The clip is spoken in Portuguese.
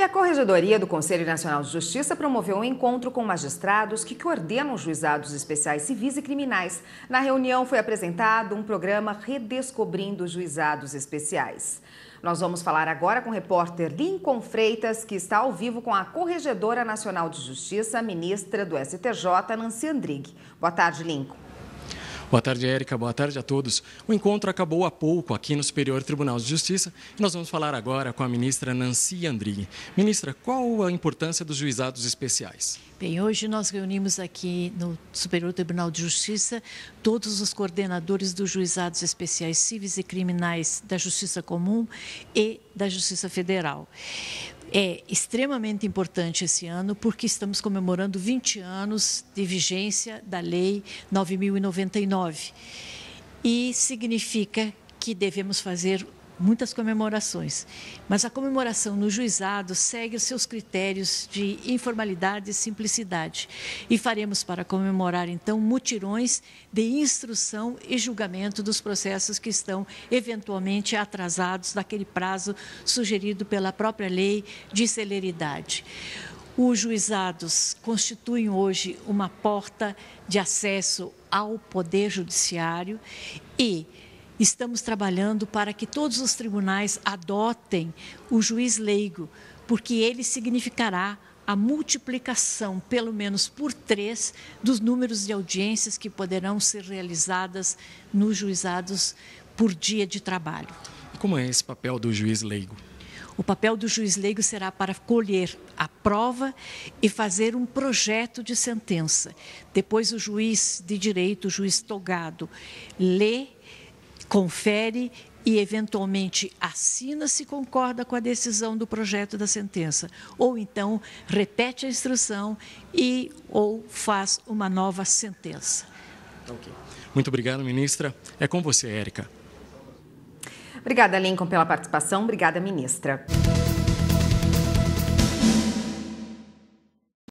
E a Corregedoria do Conselho Nacional de Justiça promoveu um encontro com magistrados que coordenam juizados especiais civis e criminais. Na reunião foi apresentado um programa Redescobrindo Juizados Especiais. Nós vamos falar agora com o repórter Lincoln Freitas, que está ao vivo com a Corregedora Nacional de Justiça, ministra do STJ, Nancy Andrighi. Boa tarde, Lincoln. Boa tarde, Érica. Boa tarde a todos. O encontro acabou há pouco aqui no Superior Tribunal de Justiça e nós vamos falar agora com a ministra Nancy Andrighi. Ministra, qual a importância dos juizados especiais? Bem, hoje nós reunimos aqui no Superior Tribunal de Justiça todos os coordenadores dos juizados especiais cíveis e criminais da Justiça Comum e da Justiça Federal é extremamente importante esse ano, porque estamos comemorando 20 anos de vigência da Lei 9099. E significa que devemos fazer muitas comemorações. Mas a comemoração no juizado segue os seus critérios de informalidade e simplicidade. E faremos para comemorar, então, mutirões de instrução e julgamento dos processos que estão eventualmente atrasados daquele prazo sugerido pela própria lei de celeridade. Os juizados constituem hoje uma porta de acesso ao poder judiciário e Estamos trabalhando para que todos os tribunais adotem o juiz leigo, porque ele significará a multiplicação, pelo menos por três, dos números de audiências que poderão ser realizadas nos juizados por dia de trabalho. Como é esse papel do juiz leigo? O papel do juiz leigo será para colher a prova e fazer um projeto de sentença. Depois, o juiz de direito, o juiz togado, lê confere e eventualmente assina se concorda com a decisão do projeto da sentença, ou então repete a instrução e ou faz uma nova sentença. Okay. Muito obrigado, ministra. É com você, Érica. Obrigada, Lincoln, pela participação. Obrigada, ministra.